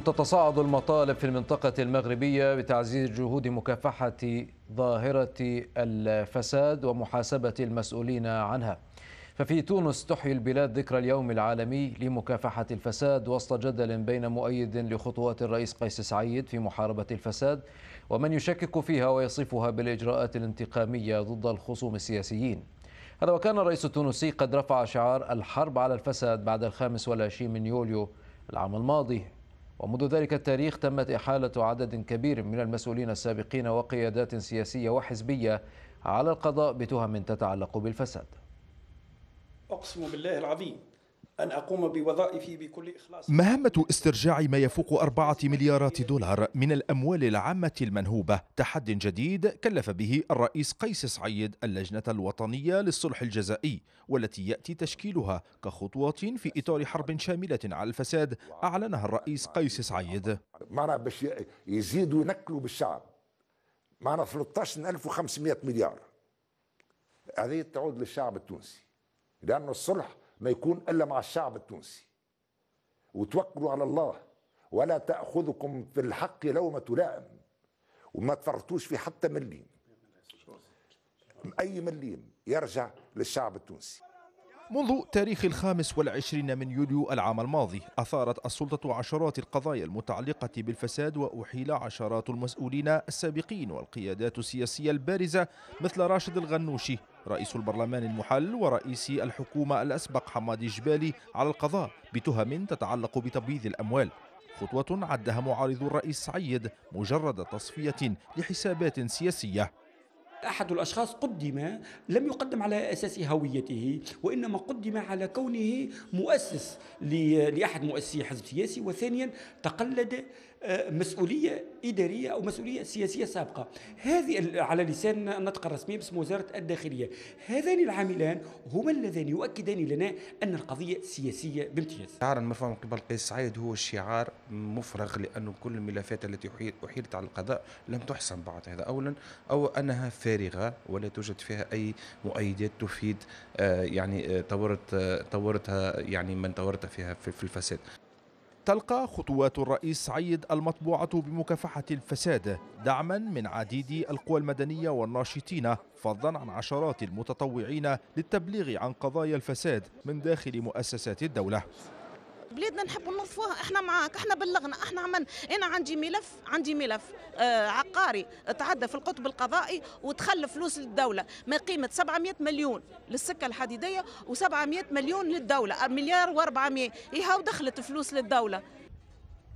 تتصاعد المطالب في المنطقة المغربية بتعزيز جهود مكافحة ظاهرة الفساد ومحاسبة المسؤولين عنها ففي تونس تحيي البلاد ذكرى اليوم العالمي لمكافحة الفساد وسط جدل بين مؤيد لخطوات الرئيس قيس سعيد في محاربة الفساد ومن يشكك فيها ويصفها بالإجراءات الانتقامية ضد الخصوم السياسيين هذا وكان الرئيس التونسي قد رفع شعار الحرب على الفساد بعد الخامس والعشرين من يوليو العام الماضي ومنذ ذلك التاريخ تمت إحالة عدد كبير من المسؤولين السابقين وقيادات سياسية وحزبية على القضاء بتهم تتعلق بالفساد أقسم بالله العظيم أن أقوم بوظائفي بكل إخلاص مهمة استرجاع ما يفوق أربعة مليارات دولار من الأموال العامة المنهوبة تحد جديد كلف به الرئيس قيس سعيد اللجنة الوطنية للصلح الجزائي والتي يأتي تشكيلها كخطوة في إطار حرب شاملة على الفساد أعلنها الرئيس قيس سعيد معنا باش يزيدوا ينكلوا بالشعب معنا 13500 مليار هذه تعود للشعب التونسي لأن الصلح ما يكون الا مع الشعب التونسي وتوكلوا على الله ولا تاخذكم في الحق لومه لائم وما تفرطوش في حتى مليم اي مليم يرجع للشعب التونسي منذ تاريخ الخامس والعشرين من يوليو العام الماضي أثارت السلطة عشرات القضايا المتعلقة بالفساد وأحيل عشرات المسؤولين السابقين والقيادات السياسية البارزة مثل راشد الغنوشي رئيس البرلمان المحل ورئيس الحكومة الأسبق حمادي جبالي على القضاء بتهم تتعلق بتبييض الأموال خطوة عدها معارضو الرئيس سعيد مجرد تصفية لحسابات سياسية أحد الأشخاص قدم لم يقدم على أساس هويته وإنما قدم على كونه مؤسس لأحد مؤسسي حزب سياسي وثانيا تقلد آه، مسؤوليه اداريه او مسؤوليه سياسيه سابقه هذه على لسان النطق الرسمي باسم وزاره الداخليه هذان العاملان هما اللذان يؤكدان لنا ان القضيه سياسيه بامتياز شعار المرفوع من قبل قيس سعيد هو شعار مفرغ لانه كل الملفات التي احيلت على القضاء لم تحسم بعد هذا اولا او انها فارغه ولا توجد فيها اي مؤيدات تفيد آه، يعني طورت آه، طورتها يعني من طورت فيها في الفساد تلقى خطوات الرئيس سعيد المطبوعة بمكافحة الفساد دعما من عديد القوى المدنية والناشطين فضلا عن عشرات المتطوعين للتبليغ عن قضايا الفساد من داخل مؤسسات الدولة بلادنا نحب نوظفوها احنا معاك احنا بلغنا احنا عملنا انا عندي ملف عندي ملف آه عقاري تعدى في القطب القضائي ودخل فلوس للدوله ما قيمه 700 مليون للسكه الحديديه و700 مليون للدوله آه، مليار و400 هاو دخلت فلوس للدوله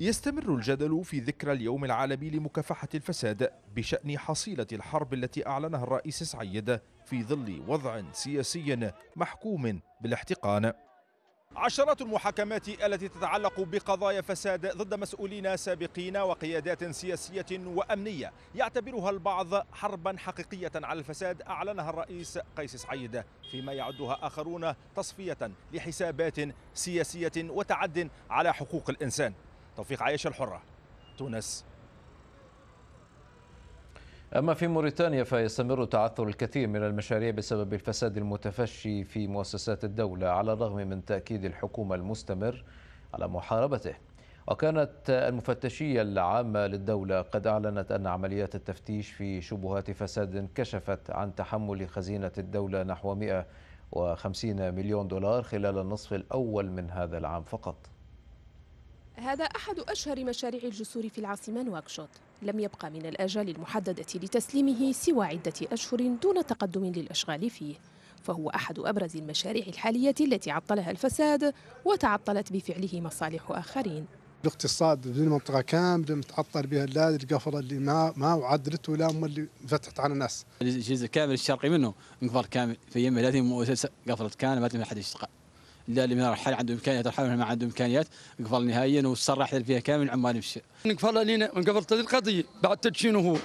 يستمر الجدل في ذكرى اليوم العالمي لمكافحة الفساد بشأن حصيلة الحرب التي أعلنها الرئيس سعيد في ظل وضع سياسي محكوم بالاحتقان عشرات المحاكمات التي تتعلق بقضايا فساد ضد مسؤولين سابقين وقيادات سياسية وأمنية يعتبرها البعض حربا حقيقية على الفساد أعلنها الرئيس قيس سعيد فيما يعدها آخرون تصفية لحسابات سياسية وتعد على حقوق الإنسان توفيق عيش الحرة تونس أما في موريتانيا فيستمر تعثر الكثير من المشاريع بسبب الفساد المتفشي في مؤسسات الدولة على الرغم من تأكيد الحكومة المستمر على محاربته وكانت المفتشية العامة للدولة قد أعلنت أن عمليات التفتيش في شبهات فساد كشفت عن تحمل خزينة الدولة نحو 150 مليون دولار خلال النصف الأول من هذا العام فقط هذا أحد أشهر مشاريع الجسور في العاصمة نواكشوط لم يبقى من الآجال المحددة لتسليمه سوى عدة أشهر دون تقدم للأشغال فيه فهو أحد أبرز المشاريع الحالية التي عطلها الفساد وتعطلت بفعله مصالح آخرين الاقتصاد في المنطقة كامله متعطل بها لا القفره اللي ما ما وعدلت ولا هم اللي فتحت على الناس الجزء كامل الشرقي منه انقفر كامل في يمه 30 مؤسسه قفلت كامل ما حد يشتغل اللي من الحالي عنده امكانيات الحال ما عنده امكانيات قفل نهائيا وصرح فيها كامل عمان يمشي نقفل علينا انقفلت القضيه بعد تدشينه هو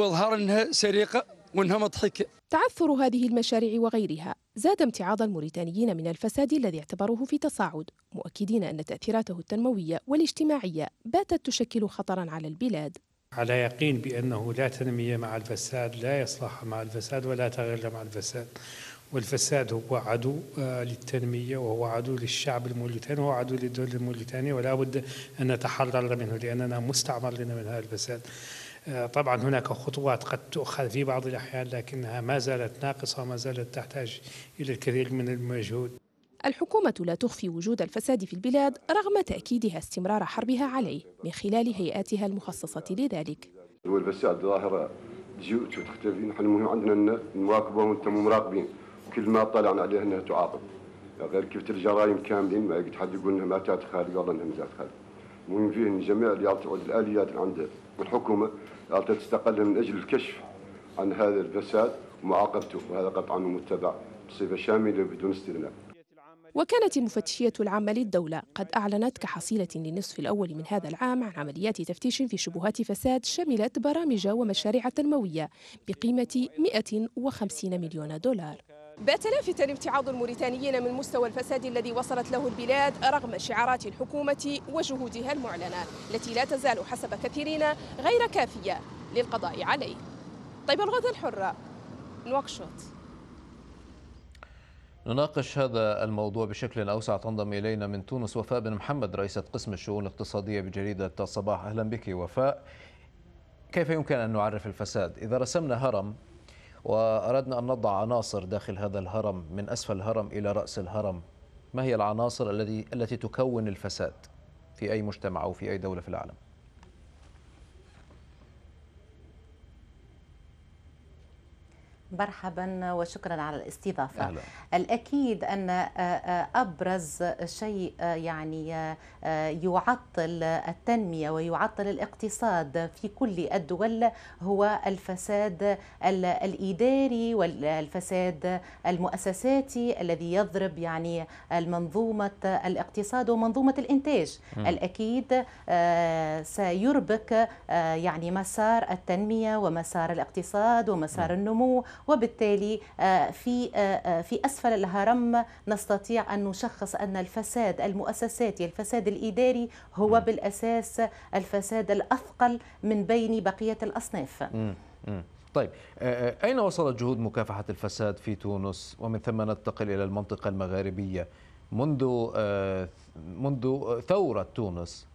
واظهار انها سرقه وانها مضحكه تعثر هذه المشاريع وغيرها زاد امتعاض الموريتانيين من الفساد الذي اعتبروه في تصاعد مؤكدين ان تاثيراته التنمويه والاجتماعيه باتت تشكل خطرا على البلاد على يقين بانه لا تنميه مع الفساد لا يصلح مع الفساد ولا تغير مع الفساد والفساد هو عدو آه، للتنمية وهو عدو للشعب الموريتاني وهو عدو للدولة الموريتانية ولا بد أن نتحرر منه لأننا مستعمرين من هذا الفساد آه، طبعا هناك خطوات قد تؤخذ في بعض الأحيان لكنها ما زالت ناقصة وما زالت تحتاج إلى الكثير من المجهود الحكومة لا تخفي وجود الفساد في البلاد رغم تأكيدها استمرار حربها عليه من خلال هيئاتها المخصصة لذلك هو الفساد ظاهرة تجي وتختفي نحن المهم عندنا المواكبة وانتم مراقبين كل ما طلعنا عليها انها تعاقب غير كيف الجرائم كاملين ما يقدر حد يقول انها ماتت خالد والله انها ماتت خالد المهم فيه ان جميع اللي تعود الاليات اللي عند الحكومه تستقل من اجل الكشف عن هذا الفساد ومعاقبته وهذا قطعا متبع بصفه شامله بدون استثناء وكانت المفتشية العامة للدولة قد أعلنت كحصيلة للنصف الأول من هذا العام عن عمليات تفتيش في شبهات فساد شملت برامج ومشاريع تنموية بقيمة 150 مليون دولار بات لافتا امتعاض الموريتانيين من مستوى الفساد الذي وصلت له البلاد رغم شعارات الحكومة وجهودها المعلنة التي لا تزال حسب كثيرين غير كافية للقضاء عليه طيب الغد الحرة نواكشوط نناقش هذا الموضوع بشكل أوسع تنضم إلينا من تونس وفاء بن محمد رئيسة قسم الشؤون الاقتصادية بجريدة الصباح أهلا بك وفاء كيف يمكن أن نعرف الفساد؟ إذا رسمنا هرم وأردنا أن نضع عناصر داخل هذا الهرم من أسفل الهرم إلى رأس الهرم ما هي العناصر التي تكون الفساد في أي مجتمع أو في أي دولة في العالم مرحبا وشكرا على الاستضافة أهلا. الأكيد أن آه، آه، أبرز شيء آه، يعني يعطل التنمية ويعطل الاقتصاد في كل الدول هو الفساد الإداري والفساد المؤسساتي الذي يضرب يعني المنظومة الاقتصاد ومنظومة الإنتاج م. الأكيد سيربك يعني مسار التنمية ومسار الاقتصاد ومسار م. النمو وبالتالي آه، في آه، آه، في اسفل الهرم نستطيع ان نشخص ان الفساد المؤسساتي يعني الفساد الاداري هو بالاساس الفساد الاثقل من بين بقيه الاصناف طيب أين وصلت جهود مكافحة الفساد في تونس ومن ثم ننتقل إلى المنطقة المغاربية منذ منذ ثورة تونس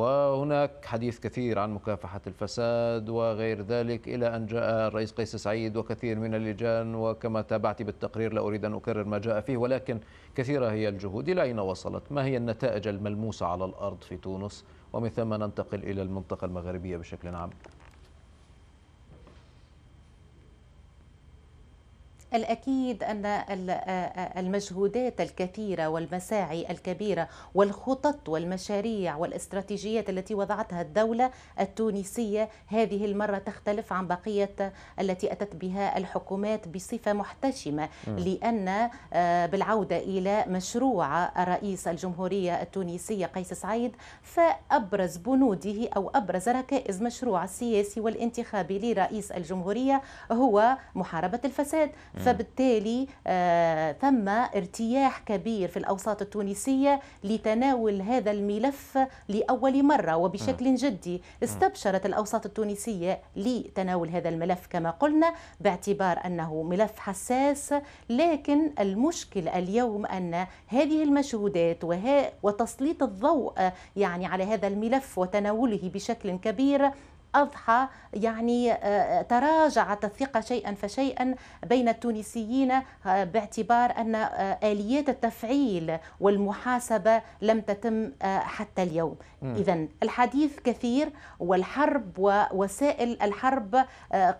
وهناك حديث كثير عن مكافحة الفساد وغير ذلك إلى أن جاء الرئيس قيس سعيد وكثير من اللجان وكما تابعت بالتقرير لا أريد أن أكرر ما جاء فيه ولكن كثيرة هي الجهود إلى أين وصلت ما هي النتائج الملموسة على الأرض في تونس ومن ثم ننتقل إلى المنطقة المغربية بشكل عام الأكيد أن المجهودات الكثيرة والمساعي الكبيرة والخطط والمشاريع والاستراتيجيات التي وضعتها الدولة التونسية هذه المرة تختلف عن بقية التي أتت بها الحكومات بصفة محتشمة لأن بالعودة إلى مشروع رئيس الجمهورية التونسية قيس سعيد فأبرز بنوده أو أبرز ركائز مشروع السياسي والانتخابي لرئيس الجمهورية هو محاربة الفساد فبالتالي آه، ثم ارتياح كبير في الأوساط التونسية لتناول هذا الملف لأول مرة وبشكل جدي استبشرت الأوساط التونسية لتناول هذا الملف كما قلنا باعتبار أنه ملف حساس لكن المشكل اليوم أن هذه المشهودات وتسليط الضوء يعني على هذا الملف وتناوله بشكل كبير أضحى يعني آه، آه، تراجعت الثقة شيئا فشيئا بين التونسيين آه، باعتبار أن آليات التفعيل والمحاسبة لم تتم حتى اليوم إذا الحديث كثير والحرب ووسائل الحرب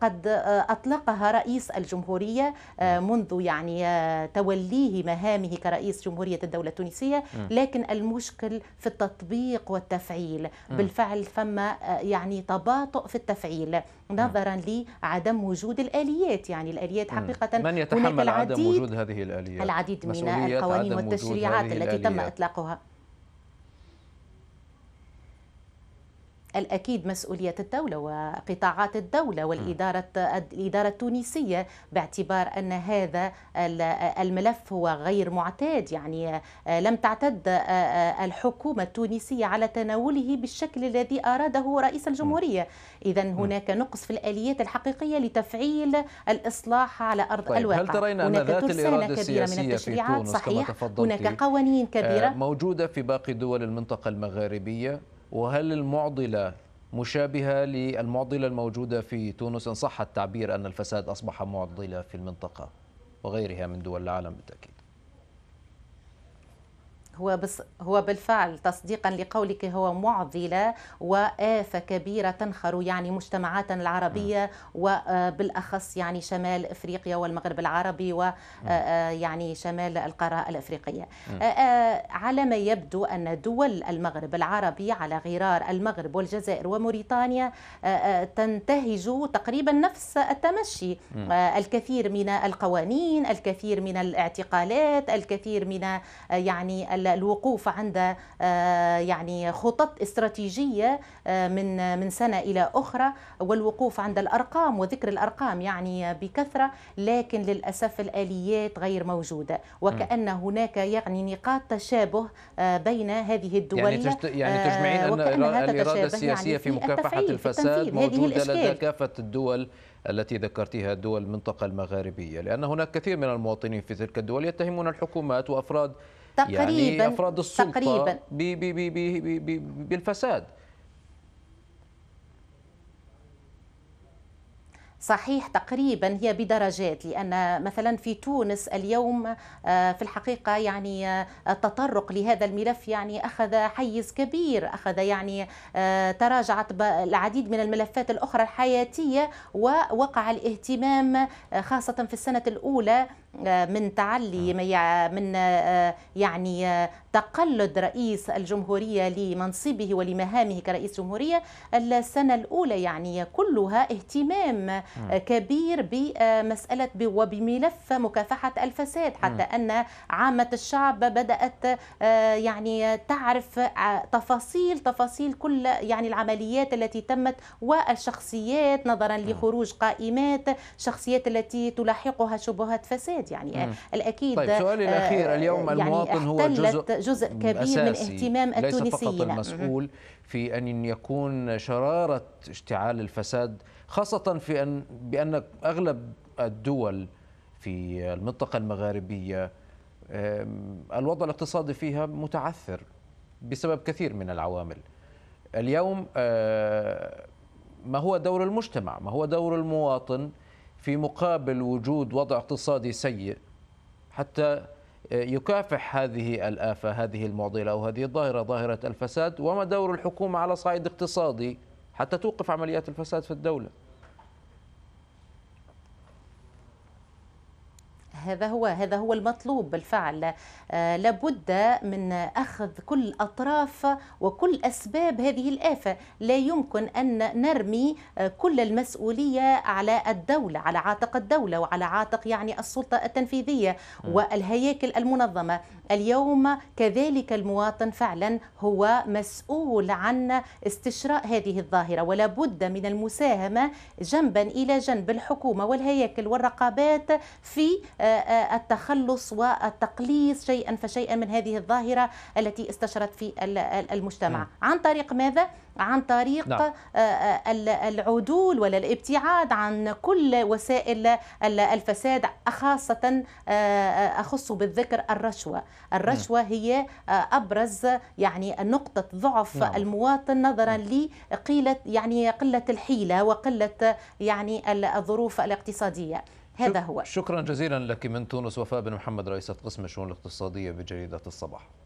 قد أطلقها رئيس الجمهورية منذ يعني توليه مهامه كرئيس جمهورية الدولة التونسية لكن المشكل في التطبيق والتفعيل بالفعل ثم يعني تباطؤ تباطؤ في التفعيل نعم. نظرا لعدم وجود الآليات يعني الآليات حقيقة من يتحمل عدم وجود هذه الآليات العديد من القوانين والتشريعات التي تم إطلاقها الأكيد مسؤولية الدولة وقطاعات الدولة والإدارة الإدارة التونسية باعتبار أن هذا الملف هو غير معتاد يعني آه، لم تعتد آه، آه، الحكومة التونسية على تناوله بالشكل الذي أراده رئيس الجمهورية إذا هناك نقص في الآليات الحقيقية لتفعيل الإصلاح على أرض طيب الواقع هل ترين أن ذات الإرادة السياسية من في تونس صحيح كما هناك قوانين كبيرة موجودة في باقي دول المنطقة المغاربية وهل المعضلة مشابهة للمعضلة الموجودة في تونس إن صح التعبير أن الفساد أصبح معضلة في المنطقة وغيرها من دول العالم بالتأكيد هو بس هو بالفعل تصديقا لقولك هو معضله وافه كبيره تنخر يعني مجتمعاتنا العربيه وبالاخص آه، يعني شمال افريقيا والمغرب العربي ويعني آه، آه، شمال القاره الافريقيه. على ما يبدو ان دول المغرب العربي على غرار المغرب والجزائر وموريتانيا تنتهج تقريبا نفس التمشي الكثير من القوانين، الكثير من الاعتقالات، الكثير من يعني الوقوف عند آه، يعني خطط استراتيجيه آه، من من سنه الى اخرى والوقوف عند الارقام وذكر الارقام يعني بكثره لكن للاسف الاليات غير موجوده وكان هناك يعني نقاط تشابه آه، بين هذه الدول يعني, تجت... يعني تجمعين ان الاراده السياسيه يعني في مكافحه الفساد موجوده لدى كافه الدول التي ذكرتها دول المنطقة المغاربية لأن هناك كثير من المواطنين في تلك الدول يتهمون الحكومات وأفراد يعني تقريبا يعني أفراد السلطة تقريبا بي بي بي بي بي بي بالفساد صحيح تقريبا هي بدرجات لان مثلا في تونس اليوم آه، في الحقيقه يعني التطرق آه، لهذا الملف يعني اخذ حيز كبير اخذ يعني آه، تراجعت العديد من الملفات الاخرى الحياتيه ووقع الاهتمام خاصه في السنه الاولى من تعلي نعم. من آه، يعني آه، تقلد رئيس الجمهورية لمنصبه ولمهامه كرئيس جمهورية السنة الأولى يعني كلها اهتمام آه، نعم. كبير بمسألة وبملف مكافحة الفساد نعم. حتى أن عامة الشعب بدأت يعني تعرف تفاصيل تفاصيل كل يعني العمليات التي تمت والشخصيات نظرا لخروج قائمات شخصيات التي تلاحقها شبهات فساد البلاد يعني مم. الأكيد طيب سؤالي الأخير آه، اليوم يعني المواطن هو جزء, جزء كبير من اهتمام التونسيين ليس فقط المسؤول مم. في أن يكون شرارة اشتعال الفساد خاصة في أن بأن أغلب الدول في المنطقة المغاربية الوضع الاقتصادي فيها متعثر بسبب كثير من العوامل اليوم آه، ما هو دور المجتمع ما هو دور المواطن في مقابل وجود وضع اقتصادي سيء حتى يكافح هذه الآفة هذه المعضلة أو هذه الظاهرة ظاهرة الفساد وما دور الحكومة على صعيد اقتصادي حتى توقف عمليات الفساد في الدولة هذا هو هذا هو المطلوب بالفعل آه، لابد من اخذ كل اطراف وكل اسباب هذه الافه لا يمكن ان نرمي آه، كل المسؤوليه على الدوله على عاتق الدوله وعلى عاتق يعني السلطه التنفيذيه والهياكل المنظمه اليوم كذلك المواطن فعلا هو مسؤول عن استشراء هذه الظاهره ولا بد من المساهمه جنبا الى جنب الحكومه والهياكل والرقابات في آه، التخلص والتقليص شيئا فشيئا من هذه الظاهرة التي استشرت في المجتمع عن طريق ماذا؟ عن طريق نعم. آه، آه، العدول ولا الابتعاد عن كل وسائل الفساد خاصة آه، أخص بالذكر الرشوة الرشوة م. هي أبرز يعني نقطة ضعف لا. نعم. المواطن نظرا لقيلة يعني قلة الحيلة وقلة يعني الظروف الاقتصادية هذا هو شكرا جزيلا لك من تونس وفاء بن محمد رئيسة قسم الشؤون الاقتصادية بجريدة الصباح